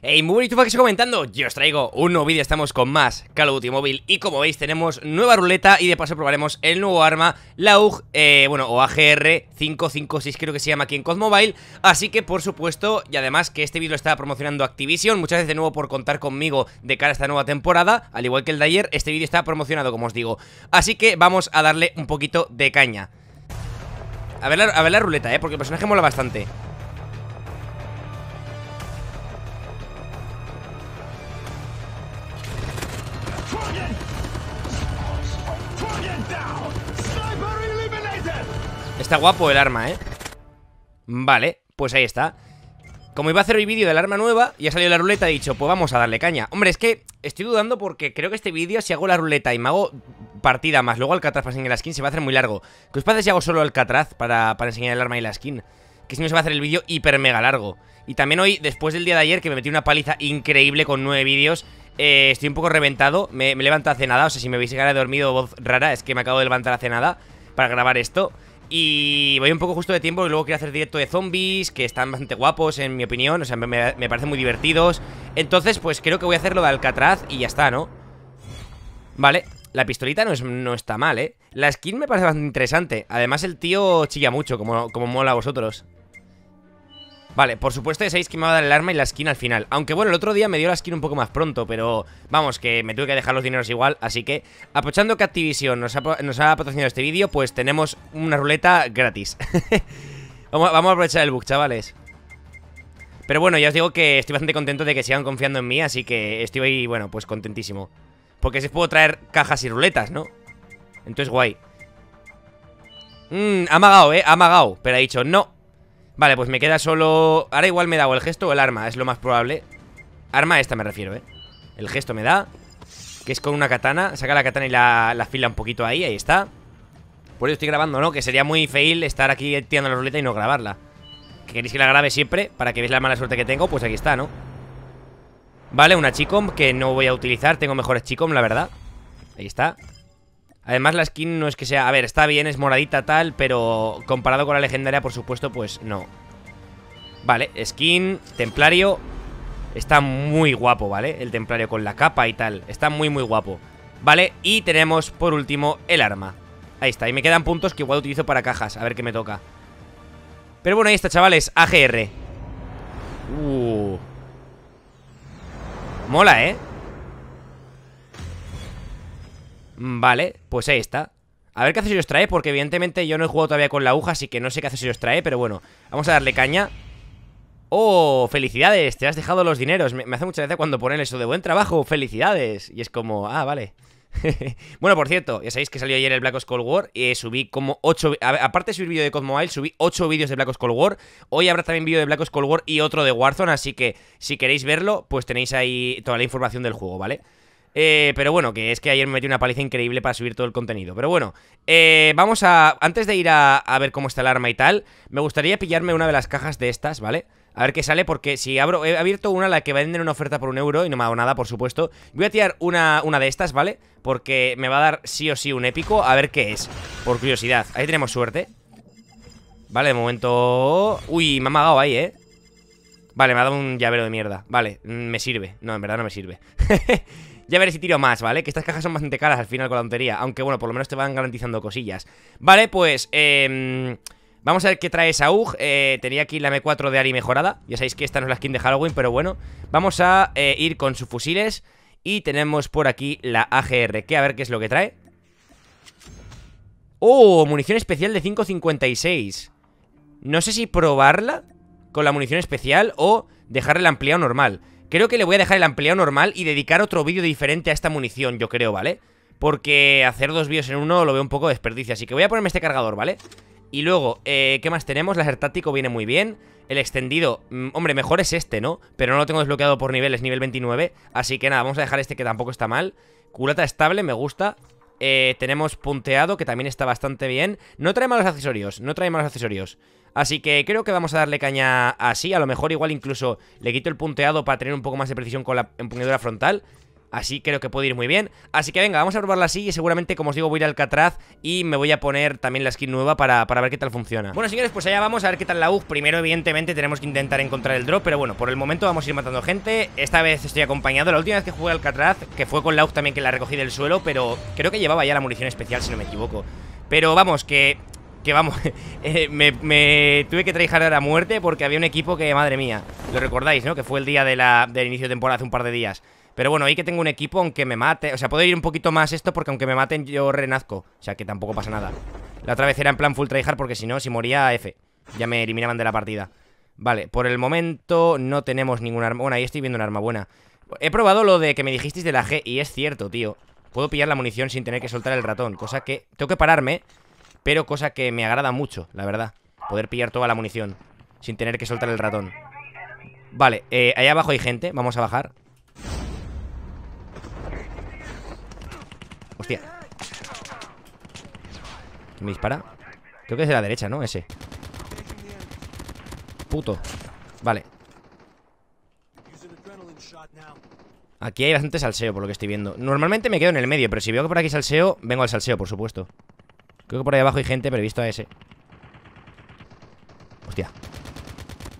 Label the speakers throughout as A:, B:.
A: Hey, muy bonito que comentando, yo os traigo un nuevo vídeo, estamos con más Call of Duty Mobile Y como veis tenemos nueva ruleta y de paso probaremos el nuevo arma, la UG, eh, bueno, o AGR 556 creo que se llama aquí en COD Así que por supuesto, y además que este vídeo lo está promocionando Activision Muchas gracias de nuevo por contar conmigo de cara a esta nueva temporada Al igual que el de ayer, este vídeo está promocionado como os digo Así que vamos a darle un poquito de caña A ver la, a ver la ruleta, eh, porque el personaje mola bastante Está guapo el arma, ¿eh? Vale, pues ahí está Como iba a hacer hoy vídeo del arma nueva Y ha salido la ruleta, he dicho, pues vamos a darle caña Hombre, es que estoy dudando porque creo que este vídeo Si hago la ruleta y me hago partida Más luego Alcatraz para enseñar la skin, se va a hacer muy largo ¿Qué os parece si hago solo Alcatraz para, para enseñar el arma y la skin? Que si no se va a hacer el vídeo hiper mega largo Y también hoy, después del día de ayer Que me metí una paliza increíble con nueve vídeos eh, estoy un poco reventado, me, me levanto hace nada O sea, si me veis ahora he dormido voz rara Es que me acabo de levantar hace nada para grabar esto y voy un poco justo de tiempo y luego quiero hacer directo de zombies, que están bastante guapos en mi opinión, o sea, me, parecen muy divertidos. Entonces, pues creo que voy a hacer lo de Alcatraz y ya está, ¿no? Vale, la pistolita no, no está mal, ¿eh? La skin me parece bastante interesante, además el tío chilla mucho, como, como mola a vosotros. Vale, por supuesto ya sabéis que me va a dar el arma y la skin al final Aunque bueno, el otro día me dio la skin un poco más pronto Pero vamos, que me tuve que dejar los dineros igual Así que, aprovechando que Activision nos ha, patrocinado este vídeo Pues tenemos una ruleta gratis vamos, a aprovechar el bug, chavales Pero bueno, ya os digo que estoy bastante contento de que sigan confiando en mí Así que estoy, ahí, bueno, pues contentísimo Porque si puedo traer cajas y ruletas, ¿no? Entonces guay Mmm, ha amagado, eh, ha amagado Pero ha dicho, no, Vale, pues me queda solo... Ahora igual me da o el gesto o el arma, es lo más probable Arma esta me refiero, ¿eh? El gesto me da Que es con una katana Saca la katana y la, la fila un poquito ahí, ahí está Por eso estoy grabando, ¿no? Que sería muy feil estar aquí tirando la ruleta y no grabarla Que queréis que la grabe siempre Para que veáis la mala suerte que tengo, pues aquí está, ¿no? Vale, una chicom que no voy a utilizar Tengo mejores chicom, la verdad Ahí está Además la skin no es que sea... A ver, está bien, es moradita tal, pero comparado con la legendaria, por supuesto, pues no. Vale, skin, templario... Está muy guapo, ¿vale? El templario con la capa y tal. Está muy, muy guapo. Vale, y tenemos por último el arma. Ahí está, y me quedan puntos que igual utilizo para cajas. A ver qué me toca. Pero bueno, ahí está, chavales. AGR. Uh. Mola, ¿eh? Mm, vale, pues ahí está. A ver qué hace si os trae, porque evidentemente yo no he jugado todavía con la aguja, así que no sé qué hace si os trae, pero bueno, vamos a darle caña. ¡Oh! ¡Felicidades! Te has dejado los dineros. Me, hace mucha gracia cuando ponen eso de buen trabajo, felicidades. Y es como, ah, vale. bueno, por cierto, ya sabéis que salió ayer el Black Ops Cold War y eh, subí como 8... Aparte de subir vídeo de Cosmobile, subí 8 vídeos de Black Ops Cold War. Hoy habrá también vídeo de Black Ops Cold War y otro de Warzone, así que si queréis verlo, pues tenéis ahí toda la información del juego, ¿vale? vale eh, pero bueno, que es que ayer me metí una paliza increíble para subir todo el contenido. Pero bueno, eh, vamos a... Antes de ir a, ver cómo está el arma y tal, me gustaría pillarme una de las cajas de estas, ¿vale? A ver qué sale, porque si abro... He abierto una, la que va a vender una oferta por un euro y no me ha dado nada, por supuesto. Voy a tirar una, una de estas, ¿vale? Porque me va a dar sí o sí un épico, a ver qué es. Por curiosidad. Ahí tenemos suerte. Vale, de momento... Uy, me ha magado ahí, ¿eh? Vale, me ha dado un llavero de mierda. Vale, mm, me sirve. No, en verdad no me sirve. Ya veré si tiro más, ¿vale? Que estas cajas son bastante caras al final con la tontería. Aunque bueno, por lo menos te van garantizando cosillas. Vale, pues... Em, vamos a ver qué trae Saúl eh, Tenía aquí la M4 de Ari mejorada Ya sabéis que esta no es la skin de Halloween, pero bueno Vamos a eh, ir con sus fusiles Y tenemos por aquí la AGR Que a ver qué es lo que trae ¡Oh! Munición especial de 5.56 No sé si probarla Con la munición especial o dejarle la ampliado normal Creo que le voy a dejar el ampliado normal y dedicar otro vídeo diferente a esta munición, yo creo, ¿vale? Porque hacer dos vídeos en uno lo veo un poco desperdicio, así que voy a ponerme este cargador, ¿vale? Y luego, eh, ¿qué más tenemos? La táctico viene muy bien El extendido, mm, hombre, mejor es este, ¿no? Pero no lo tengo desbloqueado por niveles, nivel 29 Así que nada, vamos a dejar este que tampoco está mal Culata estable, me gusta eh, tenemos punteado, que también está bastante bien. No trae malos accesorios, no trae malos accesorios. Así que creo que vamos a darle caña así. A lo mejor igual incluso le quito el punteado para tener un poco más de precisión con la empuñadura frontal. Así creo que puede ir muy bien. Así que venga, vamos a probarla así y seguramente, como os digo, voy a ir al Catraz y me voy a poner también la skin nueva para, ver qué tal funciona. Bueno, señores, pues allá vamos a ver qué tal la UG. Primero, evidentemente, tenemos que intentar encontrar el drop, pero bueno, por el momento vamos a ir matando gente. Esta vez estoy acompañado. La última vez que jugué al Catraz, que fue con la UG también que la recogí del suelo, pero creo que llevaba ya la munición especial, si no me equivoco. Pero vamos, que... Que vamos, eh, me, tuve que traer a muerte porque había un equipo que, madre mía, lo recordáis, ¿no? Que fue el día del inicio de temporada hace un par de días. Pero bueno, ahí que tengo un equipo, aunque me mate. O sea, puedo ir un poquito más esto porque aunque me maten yo renazco. O sea, que tampoco pasa nada. La otra vez era en plan full tryhard porque si no, si moría F. Ya me eliminaban de la partida. Vale, por el momento no tenemos ningún arma. Bueno, ahí estoy viendo un arma buena. He probado lo de que me dijisteis de la G y es cierto, tío. Puedo pillar la munición sin tener que soltar el ratón, cosa que... Tengo que pararme, pero cosa que me agrada mucho, la verdad. Poder pillar toda la munición sin tener que soltar el ratón. Vale, eh, allá abajo hay gente, vamos a bajar. me dispara? Creo que es de la derecha, ¿no? Ese Puto Vale Aquí hay bastante salseo por lo que estoy viendo Normalmente me quedo en el medio, pero si veo que por aquí salseo Vengo al salseo, por supuesto Creo que por ahí abajo hay gente, pero he visto a ese Hostia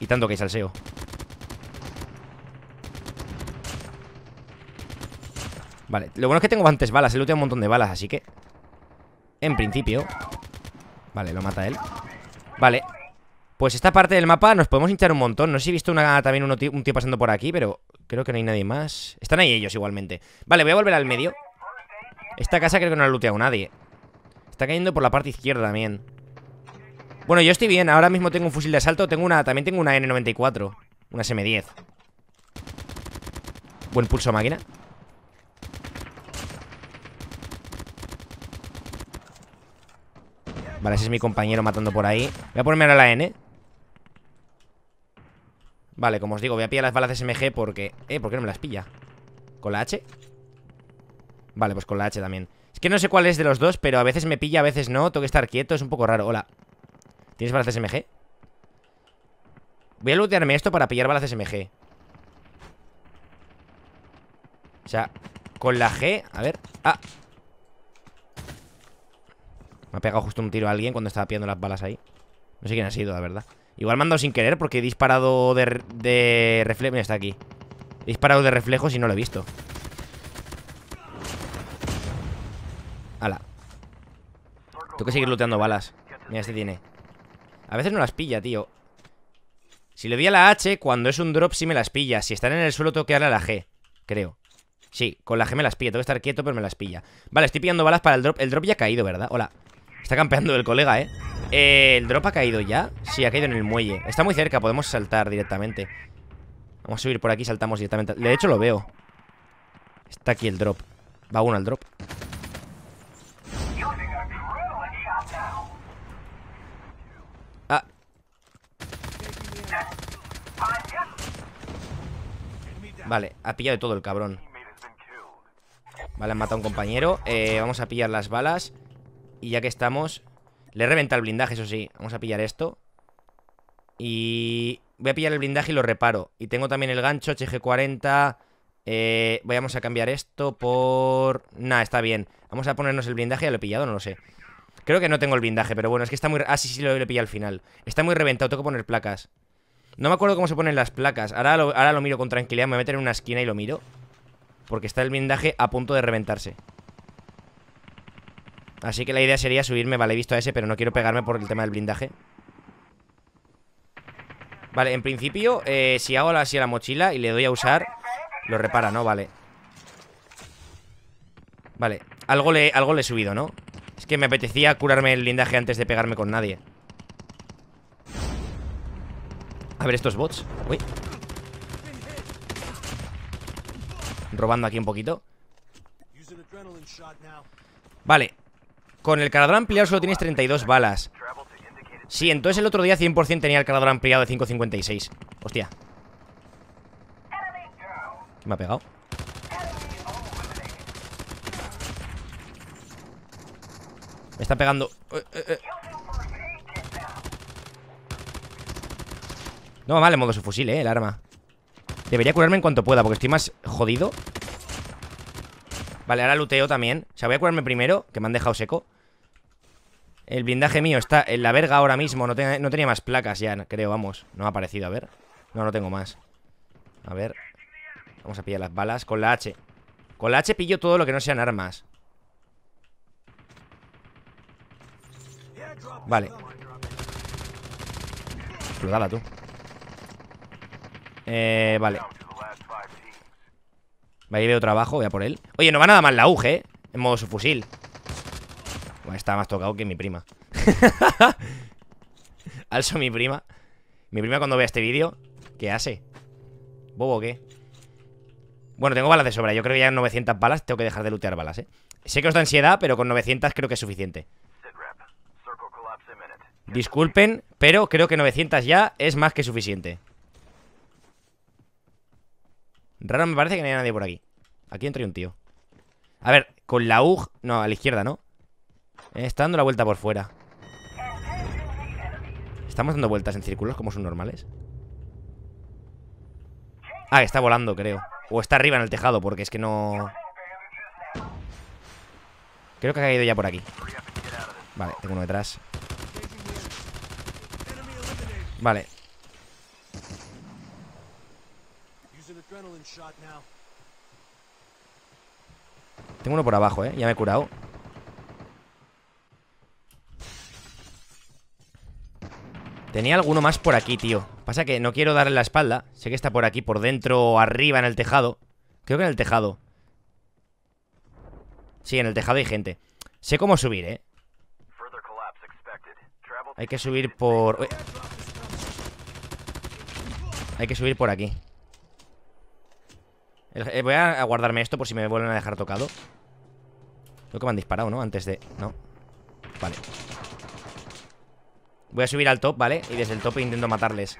A: Y tanto que hay salseo Vale, lo bueno es que tengo antes balas Él looteado un montón de balas, así que En principio Vale, lo mata él Vale Pues esta parte del mapa nos podemos hinchar un montón No sé si he visto una, también un tío pasando por aquí Pero creo que no hay nadie más Están ahí ellos igualmente Vale, voy a volver al medio Esta casa creo que no la ha looteado nadie Está cayendo por la parte izquierda también Bueno, yo estoy bien Ahora mismo tengo un fusil de asalto tengo una, También tengo una N94 Una SM10 Buen pulso máquina Vale, ese es mi compañero matando por ahí Voy a ponerme ahora la N Vale, como os digo, voy a pillar las balas de SMG porque... Eh, ¿por qué no me las pilla? ¿Con la H? Vale, pues con la H también Es que no sé cuál es de los dos, pero a veces me pilla, a veces no Tengo que estar quieto, es un poco raro Hola ¿Tienes balas de SMG? Voy a lootearme esto para pillar balas de SMG O sea, con la G A ver, ah me ha pegado justo un tiro a alguien cuando estaba pillando las balas ahí. No sé quién ha sido, la verdad. Igual me han dado sin querer porque he disparado de, de reflejo. Mira, está aquí. He disparado de reflejos y no lo he visto. ¡Hala! Tengo que seguir looteando balas. Mira, este tiene. A veces no las pilla, tío. Si le doy a la H, cuando es un drop sí me las pilla. Si están en el suelo tengo que darle a la G, creo. Sí, con la G me las pilla. Tengo que estar quieto, pero me las pilla. Vale, estoy pillando balas para el drop. El drop ya ha caído, ¿verdad? Hola. Está campeando el colega, ¿eh? ¿eh? ¿El drop ha caído ya? Sí, ha caído en el muelle Está muy cerca, podemos saltar directamente Vamos a subir por aquí, saltamos directamente De hecho lo veo Está aquí el drop Va uno al drop Ah Vale, ha pillado todo el cabrón Vale, han matado a un compañero eh, Vamos a pillar las balas y ya que estamos... Le reventado el blindaje, eso sí. Vamos a pillar esto. Y... Voy a pillar el blindaje y lo reparo. Y tengo también el gancho HG40. Eh, vayamos a cambiar esto por... Nah, está bien. Vamos a ponernos el blindaje. Ya lo he pillado, no lo sé. Creo que no tengo el blindaje, pero bueno, es que está muy... Ah, sí, sí, lo, he pillado al final. Está muy reventado, tengo que poner placas. No me acuerdo cómo se ponen las placas. Ahora lo, ahora lo miro con tranquilidad. Me voy a en una esquina y lo miro. Porque está el blindaje a punto de reventarse. Así que la idea sería subirme, vale, he visto a ese Pero no quiero pegarme por el tema del blindaje Vale, en principio, eh, si hago así a la mochila Y le doy a usar, lo repara, ¿no? Vale Vale, algo le, algo le he subido, ¿no? Es que me apetecía curarme el blindaje antes de pegarme con nadie A ver estos bots Uy Robando aquí un poquito Vale con el calador ampliado solo tienes 32 balas. Sí, entonces el otro día 100% tenía el calador ampliado de 5.56. Hostia. me ha pegado? Me está pegando. Eh, eh, eh. No va mal en modo su fusil, eh, el arma. Debería curarme en cuanto pueda, porque estoy más jodido. Vale, ahora luteo también. O sea, voy a curarme primero, que me han dejado seco. El blindaje mío está en la verga ahora mismo. No, tenía más placas ya, creo, vamos. No ha aparecido, a ver. No, no tengo más. A ver. Vamos a pillar las balas con la H. Con la H pillo todo lo que no sean armas. Vale. Explodala tú. Eh, vale. Ahí veo trabajo, voy a por él. Oye, no va nada mal la UG, ¿eh? En modo su fusil. Pues está más tocado que mi prima. Alzo mi prima. Mi prima cuando vea este vídeo, ¿qué hace? ¿Bobo o qué? Bueno, tengo balas de sobra. Yo creo que ya 900 balas tengo que dejar de lootear balas, ¿eh? Sé que os da ansiedad, pero con 900 creo que es suficiente. Disculpen, pero creo que 900 ya es más que suficiente. Raro me parece que no haya nadie por aquí. Aquí entra un tío. A ver, con la UG... No, a la izquierda, ¿no? Eh, está dando la vuelta por fuera Estamos dando vueltas en círculos como son normales Ah, está volando, creo O está arriba en el tejado, porque es que no... Creo que ha caído ya por aquí Vale, tengo uno detrás Vale Tengo uno por abajo, eh Ya me he curado Tenía alguno más por aquí, tío Pasa que no quiero darle la espalda Sé que está por aquí, por dentro, arriba, en el tejado Creo que en el tejado Sí, en el tejado hay gente Sé cómo subir, eh Hay que subir por... Hay que subir por aquí eh, Voy a guardarme esto por si me vuelven a dejar tocado Creo que me han disparado, ¿no? Antes de... No Vale Voy a subir al top, ¿vale? Y desde el top intento matarles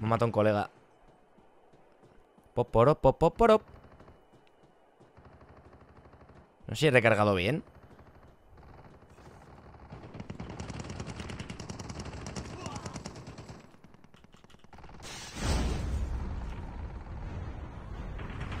A: Me matado un colega Pop pop pop porop. No sé si he recargado bien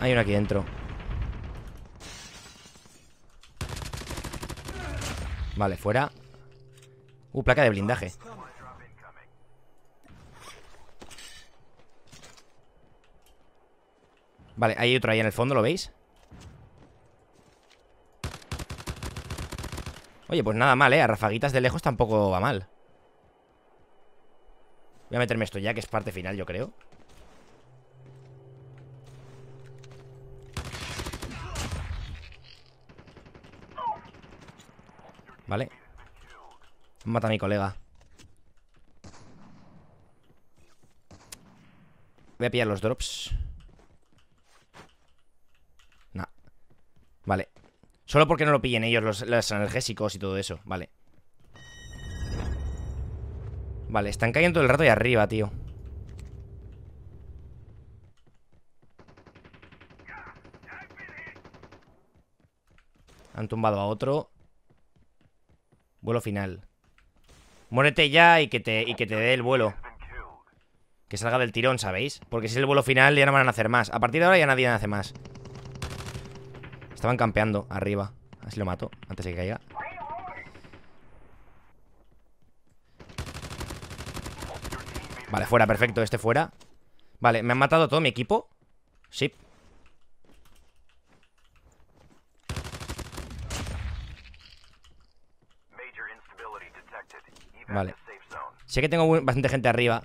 A: Hay uno aquí dentro Vale, fuera Uh, placa de blindaje Vale, hay otro ahí en el fondo, ¿lo veis? Oye, pues nada mal, ¿eh? A rafaguitas de lejos tampoco va mal Voy a meterme esto ya, que es parte final, yo creo Vale Mata a mi colega Voy a pillar los drops Nah Vale Solo porque no lo pillen ellos los, los analgésicos y todo eso Vale Vale, están cayendo todo el rato de arriba, tío Han tumbado a otro Vuelo final Muérete ya y que te, y que te dé el vuelo. Que salga del tirón, ¿sabéis? Porque si es el vuelo final ya no van a hacer más. A partir de ahora ya nadie hace más. Estaban campeando arriba. Así lo mato, antes de que caiga. Vale, fuera, perfecto, este fuera Vale, ¿me han matado todo mi equipo? Sí Vale. Sé que tengo bastante gente arriba.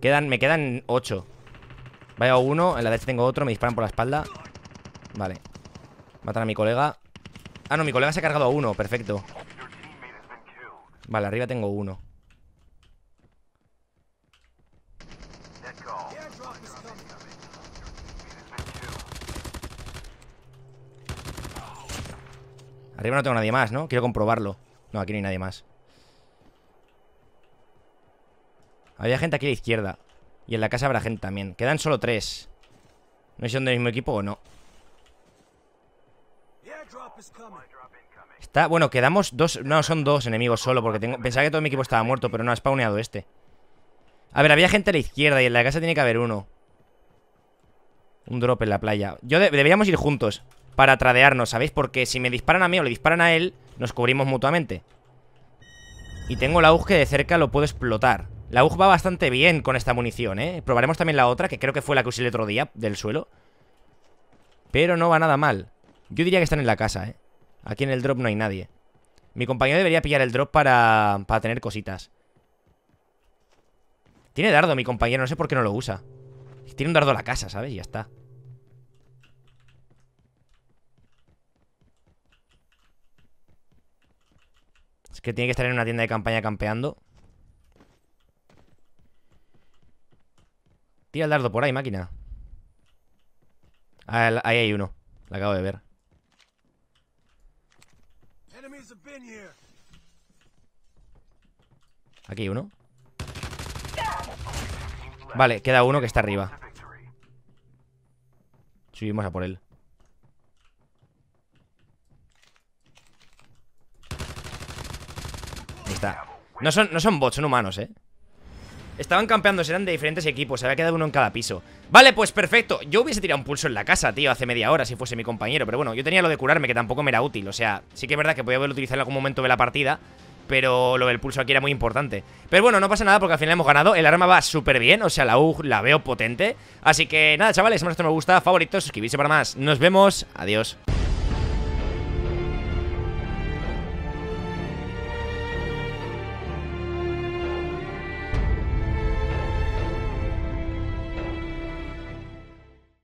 A: Quedan, me quedan ocho. Vaya uno, en la derecha tengo otro, me disparan por la espalda. Vale. Matan a mi colega. Ah, no, mi colega se ha cargado a uno, perfecto. Vale, arriba tengo uno. Arriba no tengo nadie más, ¿no? Quiero comprobarlo. No, aquí no hay nadie más. Había gente aquí a la izquierda. Y en la casa habrá gente también. Quedan solo tres. No sé si son del mismo equipo o no. Está, bueno, quedamos dos. No, son dos enemigos solo. Porque tengo, pensaba que todo mi equipo estaba muerto, pero no, ha spawneado este. A ver, había gente a la izquierda y en la casa tiene que haber uno. Un drop en la playa. Yo deberíamos ir juntos para tradearnos, ¿sabéis? Porque si me disparan a mí o le disparan a él, nos cubrimos mutuamente. Y tengo el que de cerca, lo puedo explotar. La UG va bastante bien con esta munición, ¿eh? Probaremos también la otra, que creo que fue la que usé el otro día del suelo. Pero no va nada mal. Yo diría que están en la casa, ¿eh? Aquí en el drop no hay nadie. Mi compañero debería pillar el drop para, tener cositas. Tiene dardo mi compañero, no sé por qué no lo usa. Tiene un dardo a la casa, ¿sabes? ya está. Es que tiene que estar en una tienda de campaña campeando. Tira el dardo por ahí, máquina. Ah, ahí hay uno. La acabo de ver. Aquí hay uno. Vale, queda uno que está arriba. Subimos a por él. Ahí está. No son, no son bots, son humanos, eh. Estaban campeando, eran de diferentes equipos, se había quedado uno en cada piso Vale, pues perfecto, yo hubiese tirado un pulso en la casa, tío, hace media hora si fuese mi compañero Pero bueno, yo tenía lo de curarme, que tampoco me era útil, o sea, sí que es verdad que podía haberlo utilizado en algún momento de la partida pero lo del pulso aquí era muy importante Pero bueno, no pasa nada porque al final hemos ganado El arma va súper bien, o sea, la U la veo potente Así que nada, chavales, si más me gusta Favoritos, suscribirse para más Nos vemos, adiós